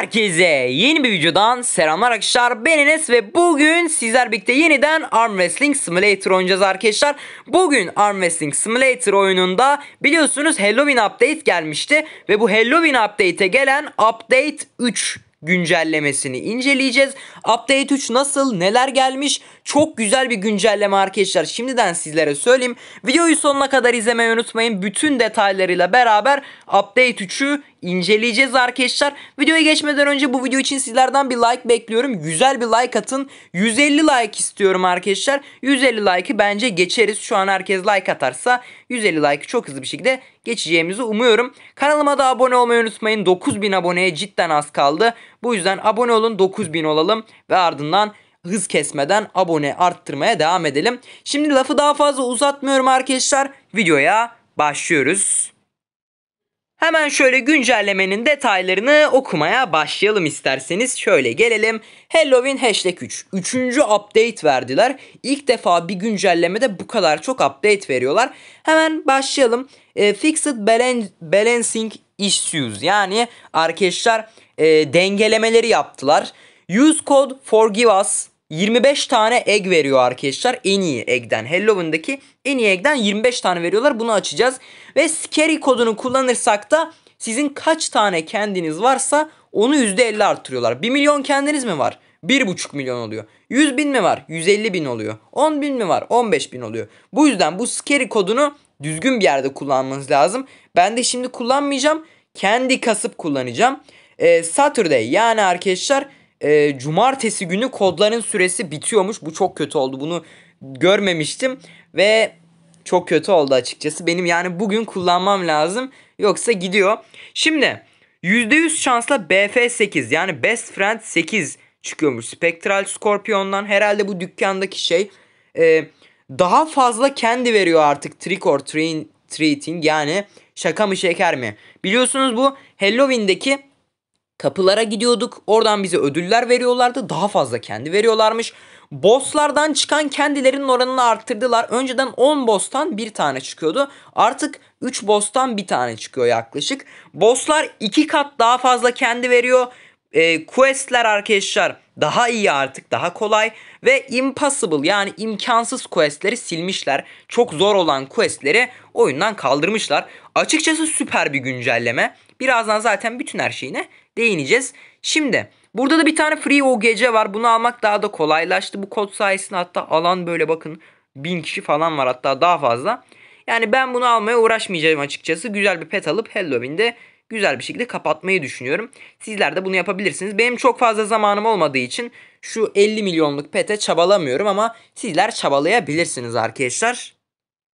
Herkese yeni bir videodan selamlar arkadaşlar ben Enes ve bugün sizler birlikte yeniden Arm Wrestling Simulator oynayacağız arkadaşlar. Bugün Arm Wrestling Simulator oyununda biliyorsunuz Halloween update gelmişti ve bu Halloween update'e gelen update 3 güncellemesini inceleyeceğiz. Update 3 nasıl, neler gelmiş, çok güzel bir güncelleme arkadaşlar. Şimdiden sizlere söyleyeyim. Videoyu sonuna kadar izlemeyi unutmayın. Bütün detaylarıyla beraber update 3'ü inceleyeceğiz arkadaşlar. Videoya geçmeden önce bu video için sizlerden bir like bekliyorum. Güzel bir like atın. 150 like istiyorum arkadaşlar. 150 like'ı bence geçeriz. Şu an herkes like atarsa 150 like'ı çok hızlı bir şekilde geçeceğimizi umuyorum. Kanalıma da abone olmayı unutmayın. 9000 aboneye cidden az kaldı. Bu yüzden abone olun 9000 olalım ve ardından hız kesmeden abone arttırmaya devam edelim. Şimdi lafı daha fazla uzatmıyorum arkadaşlar. Videoya başlıyoruz. Hemen şöyle güncellemenin detaylarını okumaya başlayalım isterseniz. Şöyle gelelim. Halloween hashtag 3. Üçüncü update verdiler. İlk defa bir güncellemede bu kadar çok update veriyorlar. Hemen başlayalım. E, fixed Balancing Issues. Yani arkadaşlar e, dengelemeleri yaptılar. Use code forgive us 25 tane egg veriyor arkadaşlar. En iyi egg'den. Halloween'daki en iyi egg'den 25 tane veriyorlar. Bunu açacağız. Ve scary kodunu kullanırsak da sizin kaç tane kendiniz varsa onu %50 arttırıyorlar. 1 milyon kendiniz mi var? 1,5 milyon oluyor. 100 bin mi var? 150 bin oluyor. 10 bin mi var? 15 bin oluyor. Bu yüzden bu scary kodunu düzgün bir yerde kullanmanız lazım. Ben de şimdi kullanmayacağım. Kendi kasıp kullanacağım. Ee, Saturday yani arkadaşlar e, cumartesi günü kodların süresi bitiyormuş. Bu çok kötü oldu. Bunu görmemiştim ve çok kötü oldu açıkçası. Benim yani bugün kullanmam lazım. Yoksa gidiyor. Şimdi %100 şansla BF8 yani Best Friend 8 çıkıyormuş. Spectral Scorpion'dan herhalde bu dükkandaki şey e, daha fazla kendi veriyor artık Trick or Treating yani şaka mı şeker mi? Biliyorsunuz bu Halloween'deki Kapılara gidiyorduk. Oradan bize ödüller veriyorlardı. Daha fazla kendi veriyorlarmış. Bosslardan çıkan kendilerinin oranını arttırdılar. Önceden 10 boss'tan bir tane çıkıyordu. Artık 3 boss'tan bir tane çıkıyor yaklaşık. Bosslar 2 kat daha fazla kendi veriyor. E, questler arkadaşlar daha iyi artık daha kolay ve impossible yani imkansız questleri silmişler. Çok zor olan questleri oyundan kaldırmışlar. Açıkçası süper bir güncelleme. Birazdan zaten bütün her şeyine değineceğiz. Şimdi burada da bir tane free o gece var. Bunu almak daha da kolaylaştı. Bu kod sayesinde hatta alan böyle bakın 1000 kişi falan var hatta daha fazla. Yani ben bunu almaya uğraşmayacağım açıkçası. Güzel bir pet alıp Halloween'de güzel bir şekilde kapatmayı düşünüyorum. Sizler de bunu yapabilirsiniz. Benim çok fazla zamanım olmadığı için şu 50 milyonluk pete çabalamıyorum ama sizler çabalayabilirsiniz arkadaşlar.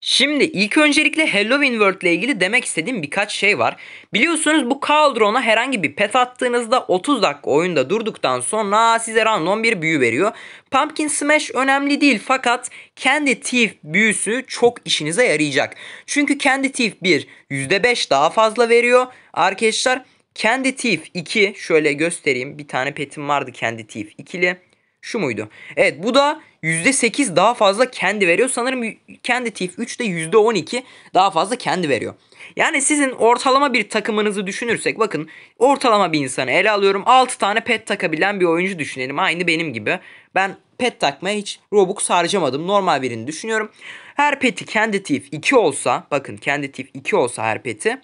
Şimdi ilk öncelikle Halloween World ile ilgili demek istediğim birkaç şey var. Biliyorsunuz bu Cauldron'a herhangi bir pet attığınızda 30 dakika oyunda durduktan sonra size random bir büyü veriyor. Pumpkin Smash önemli değil fakat kendi Thief büyüsü çok işinize yarayacak. Çünkü kendi Thief 1 %5 daha fazla veriyor. Arkadaşlar kendi Thief 2 şöyle göstereyim bir tane petim vardı kendi Thief ikili. Şu muydu? Evet bu da %8 daha fazla kendi veriyor. Sanırım kendi TIF 3 de %12 daha fazla kendi veriyor. Yani sizin ortalama bir takımınızı düşünürsek bakın ortalama bir insanı ele alıyorum. 6 tane pet takabilen bir oyuncu düşünelim. Aynı benim gibi. Ben pet takmaya hiç Robux harcamadım. Normal birini düşünüyorum. Her peti kendi TIF 2 olsa bakın kendi TIF 2 olsa her peti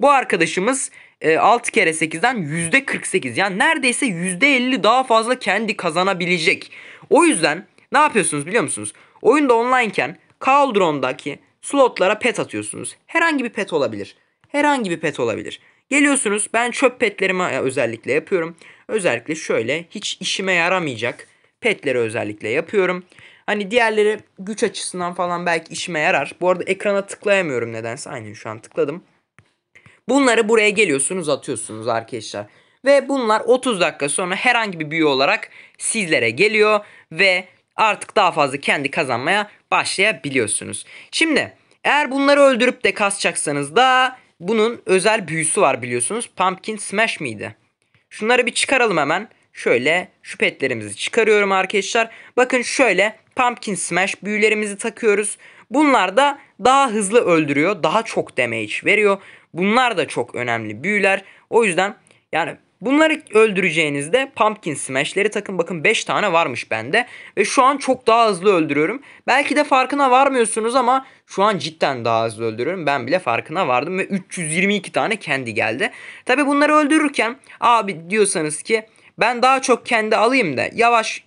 bu arkadaşımız 6 e, kere 8'den %48 yani neredeyse %50 daha fazla kendi kazanabilecek. O yüzden ne yapıyorsunuz biliyor musunuz? Oyunda onlineken Cauldron'daki slotlara pet atıyorsunuz. Herhangi bir pet olabilir. Herhangi bir pet olabilir. Geliyorsunuz ben çöp petlerimi e, özellikle yapıyorum. Özellikle şöyle hiç işime yaramayacak petleri özellikle yapıyorum. Hani diğerleri güç açısından falan belki işime yarar. Bu arada ekrana tıklayamıyorum nedense. Aynen şu an tıkladım. Bunları buraya geliyorsunuz atıyorsunuz arkadaşlar. Ve bunlar 30 dakika sonra herhangi bir büyü olarak sizlere geliyor ve artık daha fazla kendi kazanmaya başlayabiliyorsunuz. Şimdi eğer bunları öldürüp de kasacaksanız da bunun özel büyüsü var biliyorsunuz. Pumpkin Smash miydi? Şunları bir çıkaralım hemen. Şöyle şu petlerimizi çıkarıyorum arkadaşlar. Bakın şöyle Pumpkin Smash büyülerimizi takıyoruz. Bunlar da daha hızlı öldürüyor. Daha çok damage veriyor. Bunlar da çok önemli büyüler. O yüzden yani bunları öldüreceğinizde pumpkin smashleri takın. Bakın 5 tane varmış bende. Ve şu an çok daha hızlı öldürüyorum. Belki de farkına varmıyorsunuz ama şu an cidden daha hızlı öldürüyorum. Ben bile farkına vardım ve 322 tane kendi geldi. Tabi bunları öldürürken abi diyorsanız ki ben daha çok kendi alayım da yavaş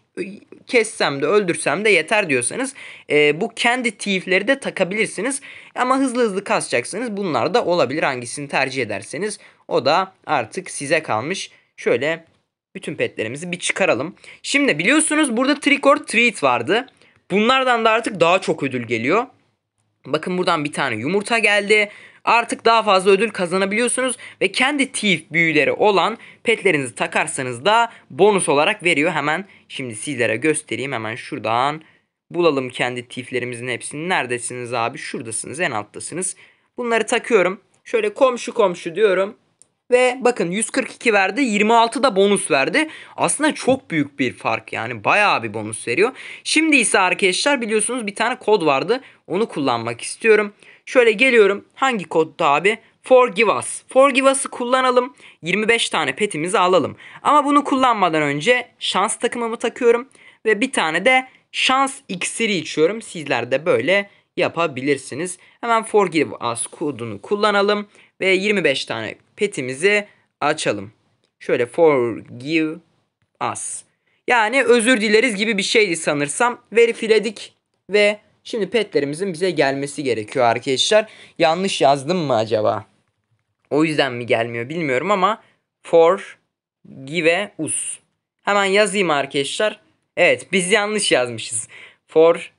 kessem de öldürsem de yeter diyorsanız e, bu kendi tiefleri de takabilirsiniz. Ama hızlı hızlı kasacaksınız. Bunlar da olabilir hangisini tercih ederseniz. O da artık size kalmış. Şöyle bütün petlerimizi bir çıkaralım. Şimdi biliyorsunuz burada trick or treat vardı. Bunlardan da artık daha çok ödül geliyor. Bakın buradan bir tane yumurta geldi artık daha fazla ödül kazanabiliyorsunuz ve kendi TIF büyüleri olan petlerinizi takarsanız da bonus olarak veriyor. Hemen şimdi sizlere göstereyim hemen şuradan bulalım kendi TIF'lerimizin hepsini. Neredesiniz abi? Şuradasınız en alttasınız. Bunları takıyorum. Şöyle komşu komşu diyorum. Ve bakın 142 verdi 26 da bonus verdi. Aslında çok büyük bir fark yani bayağı bir bonus veriyor. Şimdi ise arkadaşlar biliyorsunuz bir tane kod vardı. Onu kullanmak istiyorum. Şöyle geliyorum. Hangi kodda abi? Forgive us. Forgive us'ı kullanalım. 25 tane petimizi alalım. Ama bunu kullanmadan önce şans takımımı takıyorum. Ve bir tane de şans iksiri içiyorum. Sizler de böyle yapabilirsiniz. Hemen Forgive Us kodunu kullanalım. Ve 25 tane petimizi açalım. Şöyle Forgive Us. Yani özür dileriz gibi bir şeydi sanırsam. Verifiledik ve Şimdi petlerimizin bize gelmesi gerekiyor arkadaşlar. Yanlış yazdım mı acaba? O yüzden mi gelmiyor bilmiyorum ama for give us. Hemen yazayım arkadaşlar. Evet biz yanlış yazmışız. For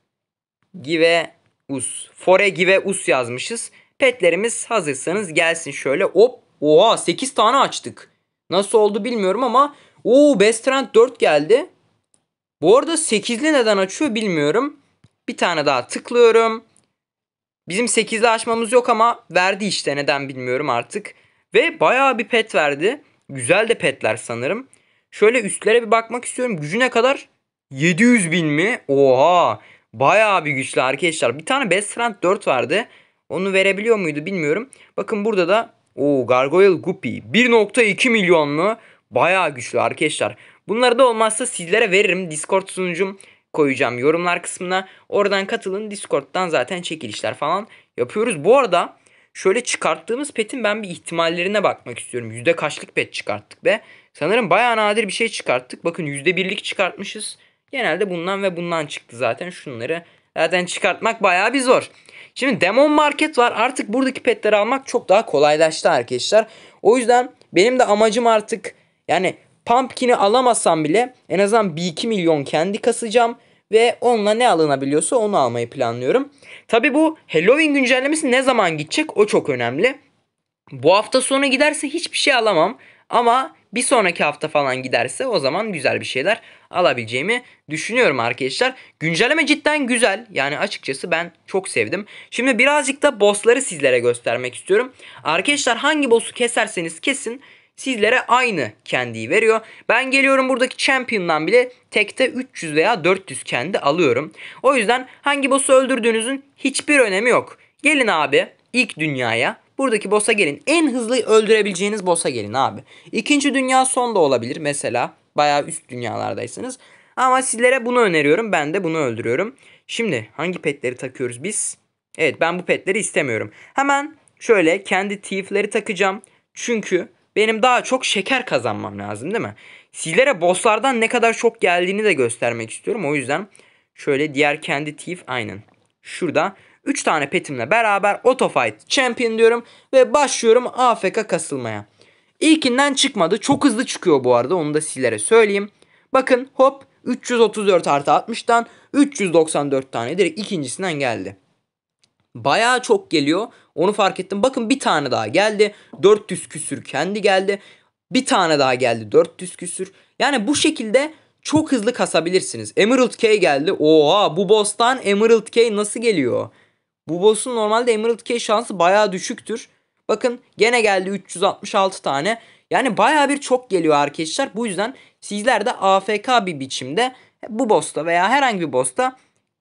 give us. for give us yazmışız. Petlerimiz hazırsanız gelsin şöyle. Hop. Oha 8 tane açtık. Nasıl oldu bilmiyorum ama o Best Trend 4 geldi. Bu arada 8'li neden açıyor bilmiyorum. Bir tane daha tıklıyorum. Bizim 8'li açmamız yok ama verdi işte neden bilmiyorum artık. Ve bayağı bir pet verdi. Güzel de petler sanırım. Şöyle üstlere bir bakmak istiyorum. Gücü ne kadar? 700 bin mi? Oha! Bayağı bir güçlü arkadaşlar. Bir tane Best Friend 4 vardı. Onu verebiliyor muydu bilmiyorum. Bakın burada da o Gargoyle Guppy 1.2 milyonlu. Bayağı güçlü arkadaşlar. Bunları da olmazsa sizlere veririm. Discord sunucum koyacağım yorumlar kısmına. Oradan katılın. Discord'dan zaten çekilişler falan yapıyoruz. Bu arada şöyle çıkarttığımız petin ben bir ihtimallerine bakmak istiyorum. Yüzde kaçlık pet çıkarttık be. Sanırım baya nadir bir şey çıkarttık. Bakın yüzde birlik çıkartmışız. Genelde bundan ve bundan çıktı zaten. Şunları zaten çıkartmak baya bir zor. Şimdi demon market var. Artık buradaki petleri almak çok daha kolaylaştı arkadaşlar. O yüzden benim de amacım artık yani Pumpkin'i alamasam bile en azından 1-2 milyon kendi kasacağım ve onunla ne alınabiliyorsa onu almayı planlıyorum. Tabi bu Halloween güncellemesi ne zaman gidecek o çok önemli. Bu hafta sonu giderse hiçbir şey alamam ama bir sonraki hafta falan giderse o zaman güzel bir şeyler alabileceğimi düşünüyorum arkadaşlar. Güncelleme cidden güzel. Yani açıkçası ben çok sevdim. Şimdi birazcık da bossları sizlere göstermek istiyorum. Arkadaşlar hangi boss'u keserseniz kesin sizlere aynı kendiyi veriyor. Ben geliyorum buradaki Champion'dan bile tekte 300 veya 400 kendi alıyorum. O yüzden hangi boss'u öldürdüğünüzün hiçbir önemi yok. Gelin abi ilk dünyaya buradaki boss'a gelin. En hızlı öldürebileceğiniz boss'a gelin abi. İkinci dünya son da olabilir mesela. Bayağı üst dünyalardaysanız. Ama sizlere bunu öneriyorum. Ben de bunu öldürüyorum. Şimdi hangi petleri takıyoruz biz? Evet ben bu petleri istemiyorum. Hemen şöyle kendi thief'leri takacağım. Çünkü benim daha çok şeker kazanmam lazım değil mi? Sizlere bosslardan ne kadar çok geldiğini de göstermek istiyorum. O yüzden şöyle diğer kendi thief aynen. Şurada 3 tane petimle beraber otofight champion diyorum ve başlıyorum AFK kasılmaya. İlkinden çıkmadı. Çok hızlı çıkıyor bu arada onu da sizlere söyleyeyim. Bakın hop 334 artı 60'tan 394 tane direkt ikincisinden geldi. Bayağı çok geliyor. Onu fark ettim. Bakın bir tane daha geldi. 400 küsür kendi geldi. Bir tane daha geldi. 400 küsür. Yani bu şekilde çok hızlı kasabilirsiniz. Emerald K geldi. Oha bu boss'tan Emerald K nasıl geliyor? Bu boss'un normalde Emerald K şansı bayağı düşüktür. Bakın gene geldi 366 tane. Yani bayağı bir çok geliyor arkadaşlar. Bu yüzden sizler de AFK bir biçimde bu boss'ta veya herhangi bir boss'ta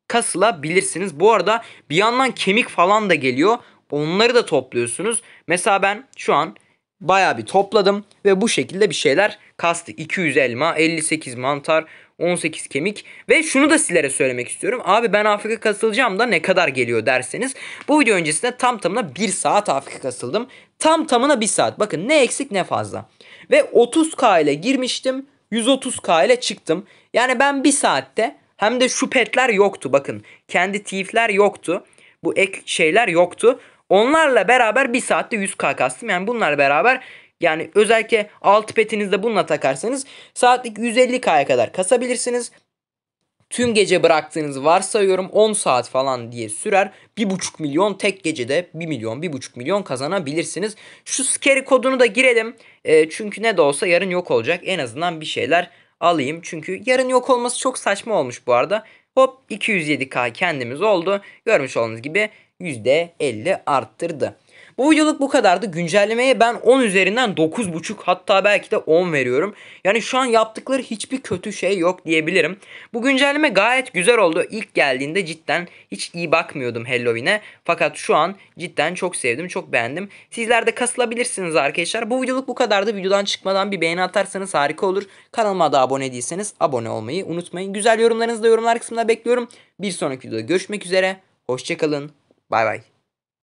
kasılabilirsiniz. Bu arada bir yandan kemik falan da geliyor. Onları da topluyorsunuz. Mesela ben şu an bayağı bir topladım ve bu şekilde bir şeyler kastık. 200 elma, 58 mantar, 18 kemik ve şunu da sizlere söylemek istiyorum. Abi ben Afrika kasılacağım da ne kadar geliyor derseniz. Bu video öncesinde tam tamına 1 saat Afrika kasıldım. Tam tamına 1 saat. Bakın ne eksik ne fazla. Ve 30k ile girmiştim. 130k ile çıktım. Yani ben 1 saatte hem de şu petler yoktu bakın. Kendi tifler yoktu. Bu ek şeyler yoktu. Onlarla beraber bir saatte 100k kastım. Yani bunlarla beraber yani özellikle alt petinizde bununla takarsanız saatlik 150k'ya kadar kasabilirsiniz. Tüm gece bıraktığınız varsayıyorum 10 saat falan diye sürer. 1,5 milyon tek gecede 1 milyon 1,5 milyon kazanabilirsiniz. Şu scary kodunu da girelim. E, çünkü ne de olsa yarın yok olacak. En azından bir şeyler alayım. Çünkü yarın yok olması çok saçma olmuş bu arada. Hop 207k kendimiz oldu. Görmüş olduğunuz gibi %50 arttırdı. Bu videoluk bu kadardı. Güncellemeye ben 10 üzerinden 9.5 hatta belki de 10 veriyorum. Yani şu an yaptıkları hiçbir kötü şey yok diyebilirim. Bu güncelleme gayet güzel oldu. İlk geldiğinde cidden hiç iyi bakmıyordum Halloween'e. Fakat şu an cidden çok sevdim, çok beğendim. Sizler de kasılabilirsiniz arkadaşlar. Bu videoluk bu kadardı. Videodan çıkmadan bir beğeni atarsanız harika olur. Kanalıma da abone değilseniz abone olmayı unutmayın. Güzel yorumlarınızı da yorumlar kısmında bekliyorum. Bir sonraki videoda görüşmek üzere. Hoşçakalın. Bay bay.